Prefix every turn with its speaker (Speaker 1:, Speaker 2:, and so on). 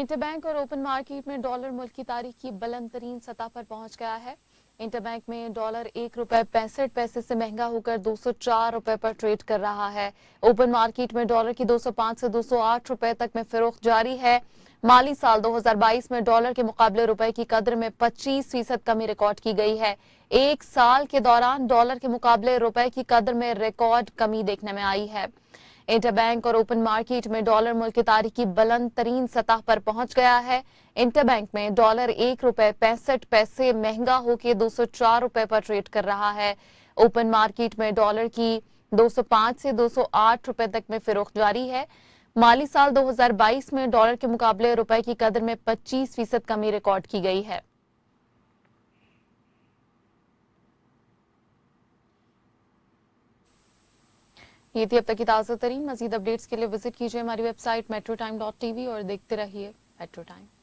Speaker 1: interbank और open market में dollar मुल्क की तारीख की बुलंद तरीन सतह पर पहुंच गया है इंटरबैंक में डॉलर एक रुपए पैंसठ पैसे से महंगा होकर दो सौ चार रुपए पर ट्रेड कर रहा है ओपन मार्केट में डॉलर की दो सौ पांच से दो सौ आठ रुपए तक में फरोख्त जारी है माली साल 2022 में डॉलर के मुकाबले रुपए की कदर में 25 फीसद कमी रिकॉर्ड की गई है एक साल के दौरान डॉलर के मुकाबले रुपए की कदर में रिकॉर्ड कमी देखने में आई है इंटरबैंक और ओपन मार्केट में डॉलर मुल्क की तारीखी बुलंद तरीन सतह पर पहुंच गया है इंटर बैंक में डॉलर एक रुपए पैंसठ पैसे महंगा होकर दो सौ चार रुपए पर ट्रेड कर रहा है ओपन मार्केट में डॉलर की 205 से 208 रुपए तक में फिरोख जारी है माली साल 2022 में डॉलर के मुकाबले रुपए की कदर में 25 फीसद कमी रिकॉर्ड की गई है ये थी अब तक की ताज़ा तरीन मजीद अपडेट्स के लिए विजिट कीजिए हमारी website Metro Time dot T V और देखते रहिए मेट्रो टाइम